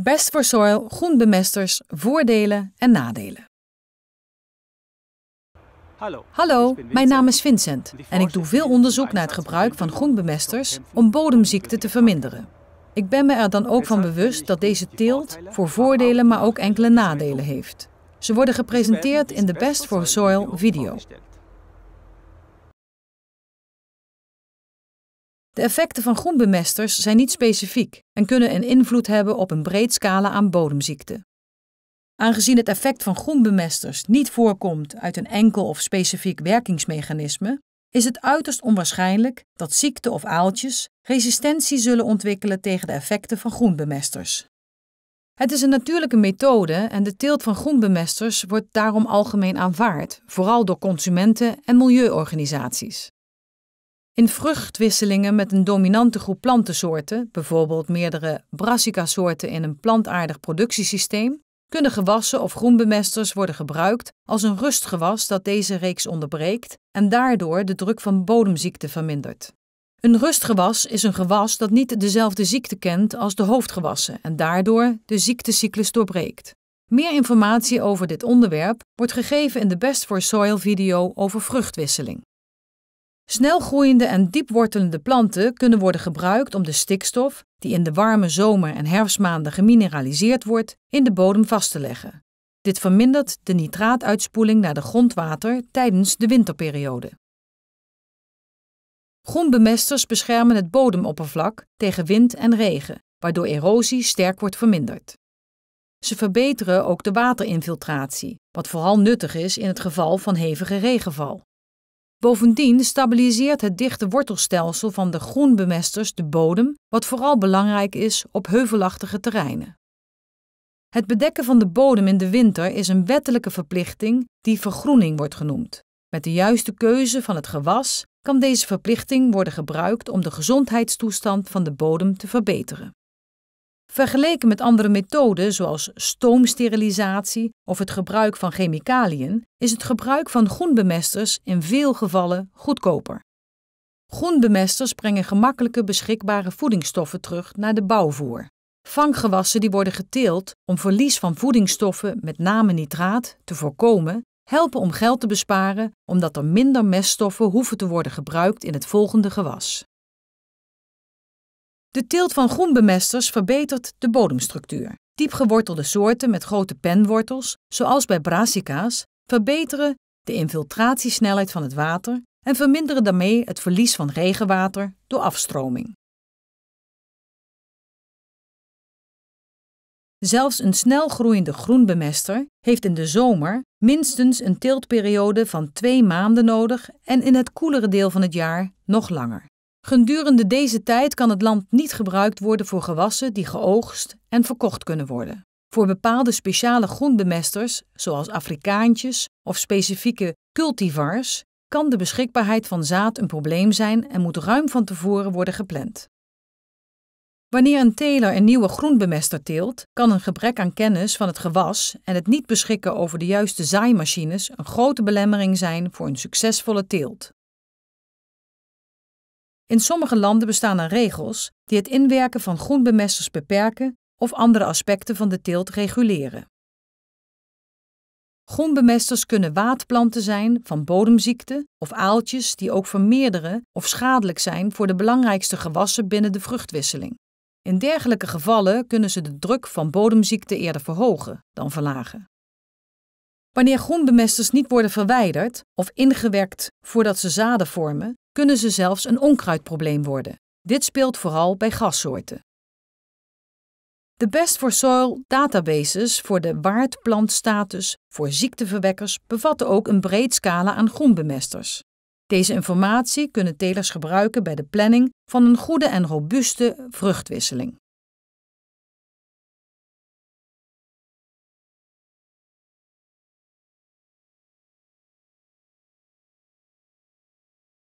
Best for Soil, groenbemesters, voordelen en nadelen. Hallo, Hallo mijn naam is Vincent en ik doe veel onderzoek naar het gebruik van groenbemesters om bodemziekte te verminderen. Ik ben me er dan ook van bewust dus dat deze teelt voor voordelen maar ook enkele nadelen heeft. Ze worden gepresenteerd in de Best for Soil video. De effecten van groenbemesters zijn niet specifiek en kunnen een invloed hebben op een breed scala aan bodemziekten. Aangezien het effect van groenbemesters niet voorkomt uit een enkel of specifiek werkingsmechanisme, is het uiterst onwaarschijnlijk dat ziekten of aaltjes resistentie zullen ontwikkelen tegen de effecten van groenbemesters. Het is een natuurlijke methode en de teelt van groenbemesters wordt daarom algemeen aanvaard, vooral door consumenten en milieuorganisaties. In vruchtwisselingen met een dominante groep plantensoorten, bijvoorbeeld meerdere brassica-soorten in een plantaardig productiesysteem, kunnen gewassen of groenbemesters worden gebruikt als een rustgewas dat deze reeks onderbreekt en daardoor de druk van bodemziekte vermindert. Een rustgewas is een gewas dat niet dezelfde ziekte kent als de hoofdgewassen en daardoor de ziektecyclus doorbreekt. Meer informatie over dit onderwerp wordt gegeven in de Best for Soil video over vruchtwisseling. Snelgroeiende en diepwortelende planten kunnen worden gebruikt om de stikstof, die in de warme zomer- en herfstmaanden gemineraliseerd wordt, in de bodem vast te leggen. Dit vermindert de nitraatuitspoeling naar de grondwater tijdens de winterperiode. Groenbemesters beschermen het bodemoppervlak tegen wind en regen, waardoor erosie sterk wordt verminderd. Ze verbeteren ook de waterinfiltratie, wat vooral nuttig is in het geval van hevige regenval. Bovendien stabiliseert het dichte wortelstelsel van de groenbemesters de bodem, wat vooral belangrijk is op heuvelachtige terreinen. Het bedekken van de bodem in de winter is een wettelijke verplichting die vergroening wordt genoemd. Met de juiste keuze van het gewas kan deze verplichting worden gebruikt om de gezondheidstoestand van de bodem te verbeteren. Vergeleken met andere methoden zoals stoomsterilisatie of het gebruik van chemicaliën, is het gebruik van groenbemesters in veel gevallen goedkoper. Groenbemesters brengen gemakkelijke beschikbare voedingsstoffen terug naar de bouwvoer. Vanggewassen die worden geteeld om verlies van voedingsstoffen, met name nitraat, te voorkomen, helpen om geld te besparen omdat er minder meststoffen hoeven te worden gebruikt in het volgende gewas. De teelt van groenbemesters verbetert de bodemstructuur. Diepgewortelde soorten met grote penwortels, zoals bij brassica's, verbeteren de infiltratiesnelheid van het water en verminderen daarmee het verlies van regenwater door afstroming. Zelfs een snel groeiende groenbemester heeft in de zomer minstens een teeltperiode van twee maanden nodig en in het koelere deel van het jaar nog langer. Gedurende deze tijd kan het land niet gebruikt worden voor gewassen die geoogst en verkocht kunnen worden. Voor bepaalde speciale groenbemesters, zoals Afrikaantjes of specifieke cultivars, kan de beschikbaarheid van zaad een probleem zijn en moet ruim van tevoren worden gepland. Wanneer een teler een nieuwe groenbemester teelt, kan een gebrek aan kennis van het gewas en het niet beschikken over de juiste zaaimachines een grote belemmering zijn voor een succesvolle teelt. In sommige landen bestaan er regels die het inwerken van groenbemesters beperken of andere aspecten van de teelt reguleren. Groenbemesters kunnen waadplanten zijn van bodemziekten of aaltjes die ook vermeerderen of schadelijk zijn voor de belangrijkste gewassen binnen de vruchtwisseling. In dergelijke gevallen kunnen ze de druk van bodemziekte eerder verhogen dan verlagen. Wanneer groenbemesters niet worden verwijderd of ingewerkt voordat ze zaden vormen, kunnen ze zelfs een onkruidprobleem worden. Dit speelt vooral bij grassoorten. De Best for Soil databases voor de waardplantstatus voor ziekteverwekkers bevatten ook een breed scala aan groenbemesters. Deze informatie kunnen telers gebruiken bij de planning van een goede en robuuste vruchtwisseling.